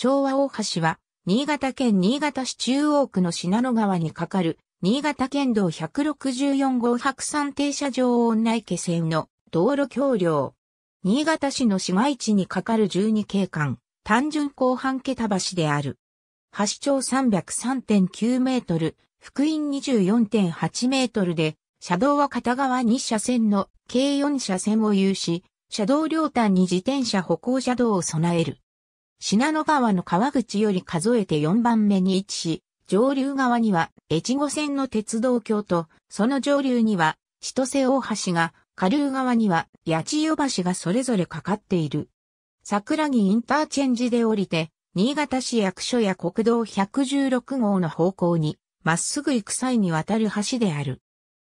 昭和大橋は、新潟県新潟市中央区の信濃川に架かる、新潟県道164号白山停車場を内気線の道路橋梁。新潟市の市街地に架かる12景観、単純後半桁橋である。橋長303.9メートル、福音24.8メートルで、車道は片側2車線の計4車線を有し、車道両端に自転車歩行車道を備える。信濃川の川口より数えて4番目に位置し、上流側には越後線の鉄道橋と、その上流には千歳大橋が、下流側には八千代橋がそれぞれかかっている。桜木インターチェンジで降りて、新潟市役所や国道116号の方向に、まっすぐ行く際に渡る橋である。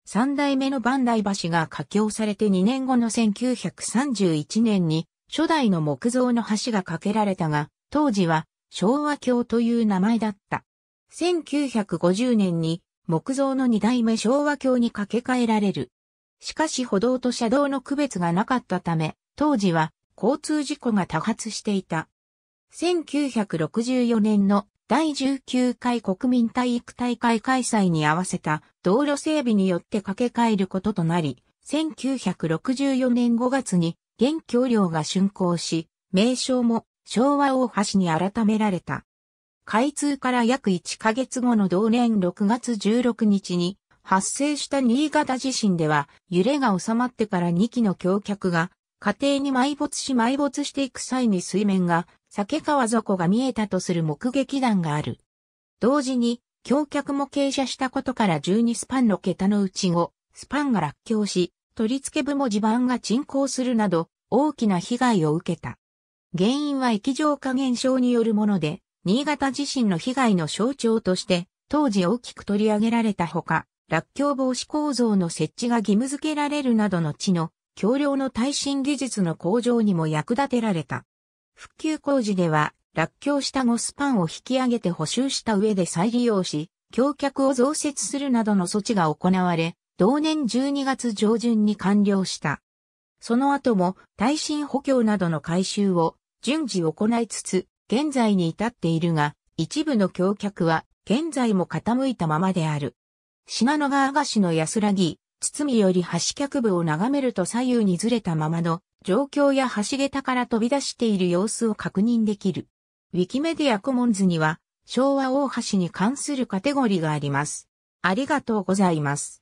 三代目の万代橋が架橋されて2年後の1931年に初代の木造の橋が架けられたが、当時は昭和橋という名前だった。1950年に木造の二代目昭和橋に架け替えられる。しかし歩道と車道の区別がなかったため、当時は交通事故が多発していた。1964年の第19回国民体育大会開催に合わせた道路整備によって架け替えることとなり、1964年5月に現橋梁が竣工し、名称も昭和大橋に改められた。開通から約1ヶ月後の同年6月16日に発生した新潟地震では揺れが収まってから2機の橋脚が家庭に埋没し埋没していく際に水面が酒川底が見えたとする目撃談がある。同時に橋脚も傾斜したことから12スパンの桁のうち5スパンが落橋し取り付け部も地盤が沈降するなど、大きな被害を受けた。原因は液状化現象によるもので、新潟地震の被害の象徴として、当時大きく取り上げられたほか、落橋防止構造の設置が義務付けられるなどの地の橋梁の耐震技術の向上にも役立てられた。復旧工事では、落橋下後スパンを引き上げて補修した上で再利用し、橋脚を増設するなどの措置が行われ、同年12月上旬に完了した。その後も耐震補強などの改修を順次行いつつ、現在に至っているが、一部の橋脚は現在も傾いたままである。品野川菓子の安らぎ、堤より橋脚部を眺めると左右にずれたままの状況や橋桁から飛び出している様子を確認できる。ウィキメディアコモンズには昭和大橋に関するカテゴリーがあります。ありがとうございます。